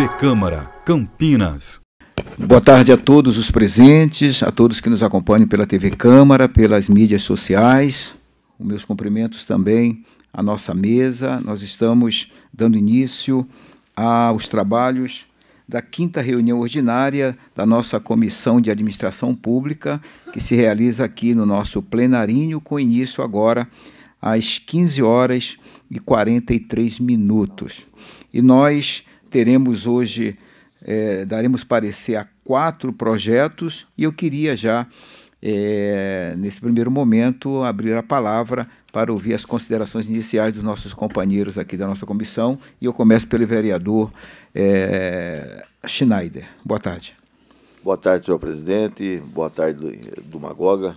TV Câmara, Campinas. Boa tarde a todos os presentes, a todos que nos acompanham pela TV Câmara, pelas mídias sociais. Os meus cumprimentos também à nossa mesa. Nós estamos dando início aos trabalhos da quinta reunião ordinária da nossa Comissão de Administração Pública, que se realiza aqui no nosso plenarinho, com início agora às 15 horas e 43 minutos. E nós teremos hoje, é, daremos parecer a quatro projetos e eu queria já, é, nesse primeiro momento, abrir a palavra para ouvir as considerações iniciais dos nossos companheiros aqui da nossa comissão e eu começo pelo vereador é, Schneider. Boa tarde. Boa tarde, senhor presidente. Boa tarde, Dumagoga.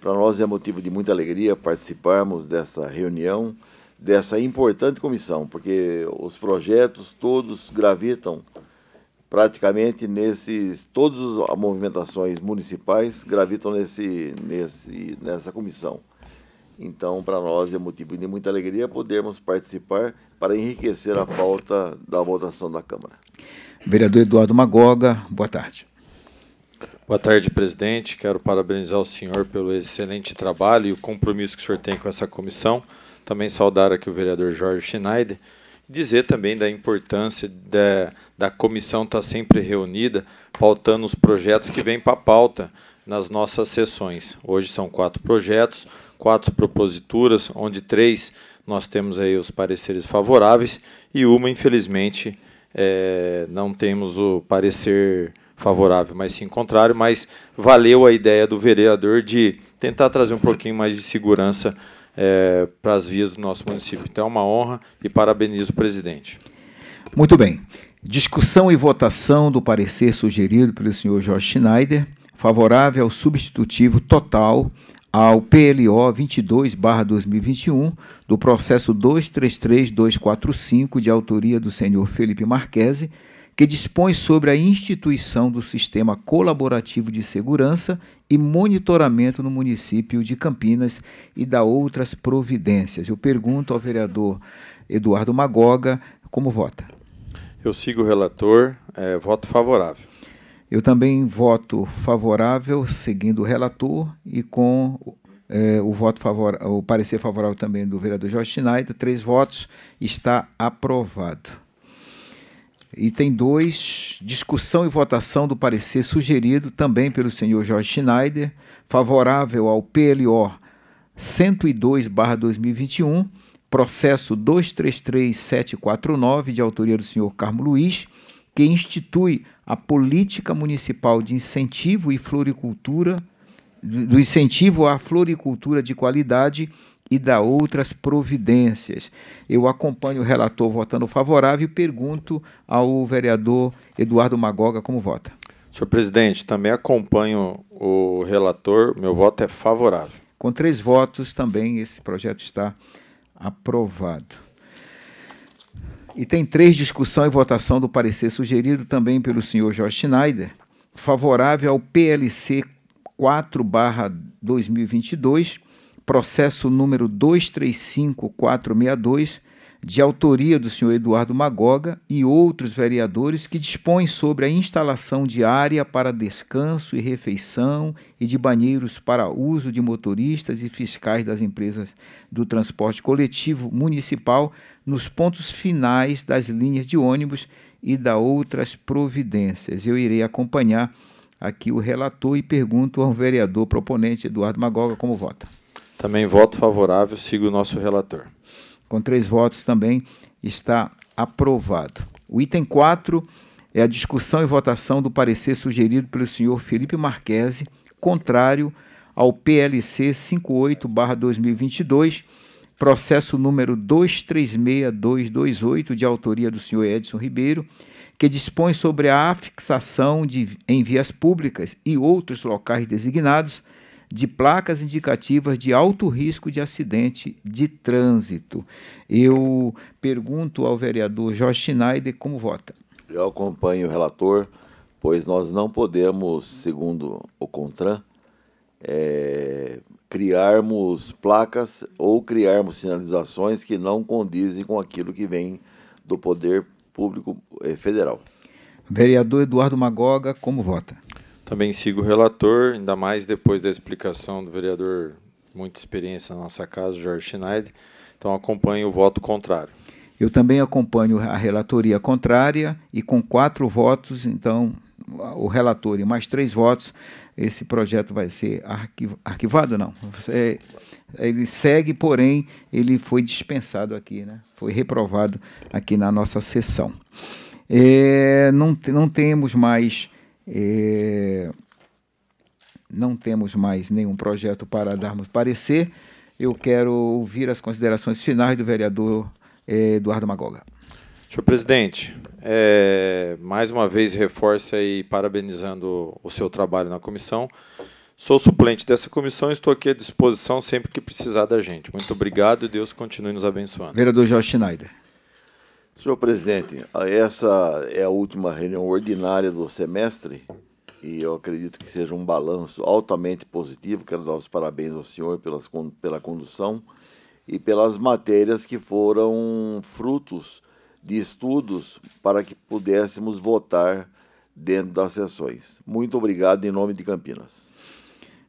Para nós é motivo de muita alegria participarmos dessa reunião dessa importante comissão, porque os projetos todos gravitam praticamente nesses todas as movimentações municipais gravitam nesse, nesse nessa comissão. Então, para nós é motivo de muita alegria podermos participar para enriquecer a pauta da votação da Câmara. Vereador Eduardo Magoga, boa tarde. Boa tarde, presidente. Quero parabenizar o senhor pelo excelente trabalho e o compromisso que o senhor tem com essa comissão também saudar aqui o vereador Jorge Schneider, dizer também da importância da, da comissão estar tá sempre reunida, pautando os projetos que vêm para a pauta nas nossas sessões. Hoje são quatro projetos, quatro proposituras, onde três nós temos aí os pareceres favoráveis e uma, infelizmente, é, não temos o parecer favorável, mas sim contrário, mas valeu a ideia do vereador de tentar trazer um pouquinho mais de segurança é, para as vias do nosso município. Então é uma honra e parabenizo o presidente. Muito bem. Discussão e votação do parecer sugerido pelo senhor Jorge Schneider, favorável ao substitutivo total ao PLO 22/2021 do processo 233245 de autoria do senhor Felipe Marquese, que dispõe sobre a instituição do Sistema Colaborativo de Segurança e Monitoramento no município de Campinas e da outras providências. Eu pergunto ao vereador Eduardo Magoga como vota. Eu sigo o relator, é, voto favorável. Eu também voto favorável, seguindo o relator e com é, o voto o parecer favorável também do vereador Jorge Schneider, três votos, está aprovado. Item 2, discussão e votação do parecer sugerido também pelo senhor Jorge Schneider, favorável ao PLO 102/2021, processo 233749 de autoria do senhor Carmo Luiz, que institui a política municipal de incentivo e floricultura do incentivo à floricultura de qualidade e da outras providências. Eu acompanho o relator votando favorável e pergunto ao vereador Eduardo Magoga como vota. Senhor presidente, também acompanho o relator, meu voto é favorável. Com três votos também esse projeto está aprovado. E tem três discussão e votação do parecer sugerido também pelo senhor Jorge Schneider, favorável ao PLC 4/2022 processo número 235462, de autoria do senhor Eduardo Magoga e outros vereadores, que dispõe sobre a instalação de área para descanso e refeição e de banheiros para uso de motoristas e fiscais das empresas do transporte coletivo municipal nos pontos finais das linhas de ônibus e da outras providências. Eu irei acompanhar aqui o relator e pergunto ao vereador proponente Eduardo Magoga como vota. Também voto favorável, sigo o nosso relator. Com três votos também está aprovado. O item 4 é a discussão e votação do parecer sugerido pelo senhor Felipe Marquese, contrário ao PLC 58/2022, processo número 236228 de autoria do senhor Edson Ribeiro, que dispõe sobre a fixação de, em vias públicas e outros locais designados de placas indicativas de alto risco de acidente de trânsito. Eu pergunto ao vereador Jorge Schneider como vota. Eu acompanho o relator, pois nós não podemos, segundo o CONTRAN, é, criarmos placas ou criarmos sinalizações que não condizem com aquilo que vem do poder público é, federal. Vereador Eduardo Magoga, como vota? Também sigo o relator, ainda mais depois da explicação do vereador, muita experiência na nossa casa, Jorge Schneider. Então acompanho o voto contrário. Eu também acompanho a relatoria contrária e com quatro votos, então o relator e mais três votos, esse projeto vai ser arquivo, arquivado, não? É, ele segue, porém, ele foi dispensado aqui, né? Foi reprovado aqui na nossa sessão. É, não, não temos mais é, não temos mais nenhum projeto para darmos parecer. Eu quero ouvir as considerações finais do vereador é, Eduardo Magoga. Senhor presidente, é, mais uma vez reforça e parabenizando o seu trabalho na comissão. Sou suplente dessa comissão e estou aqui à disposição sempre que precisar da gente. Muito obrigado e Deus continue nos abençoando. Vereador Jorge Schneider. Senhor presidente, essa é a última reunião ordinária do semestre e eu acredito que seja um balanço altamente positivo. Quero dar os parabéns ao senhor pelas, pela condução e pelas matérias que foram frutos de estudos para que pudéssemos votar dentro das sessões. Muito obrigado em nome de Campinas.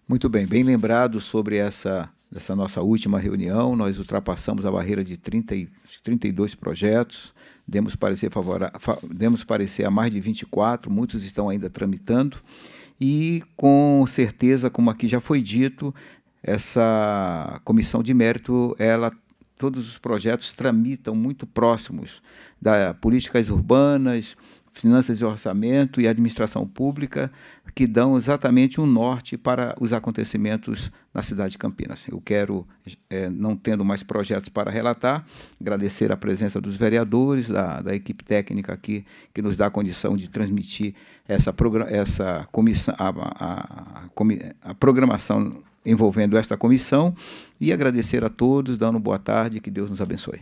Muito bem, bem lembrado sobre essa Nessa nossa última reunião, nós ultrapassamos a barreira de 30, 32 projetos, demos parecer, favora, demos parecer a mais de 24, muitos estão ainda tramitando, e com certeza, como aqui já foi dito, essa comissão de mérito, ela todos os projetos tramitam muito próximos da políticas urbanas, Finanças e Orçamento e Administração Pública, que dão exatamente um norte para os acontecimentos na cidade de Campinas. Eu quero, é, não tendo mais projetos para relatar, agradecer a presença dos vereadores, da, da equipe técnica aqui, que nos dá a condição de transmitir essa, essa comissão, a, a, a, a programação envolvendo esta comissão e agradecer a todos, dando boa tarde, que Deus nos abençoe.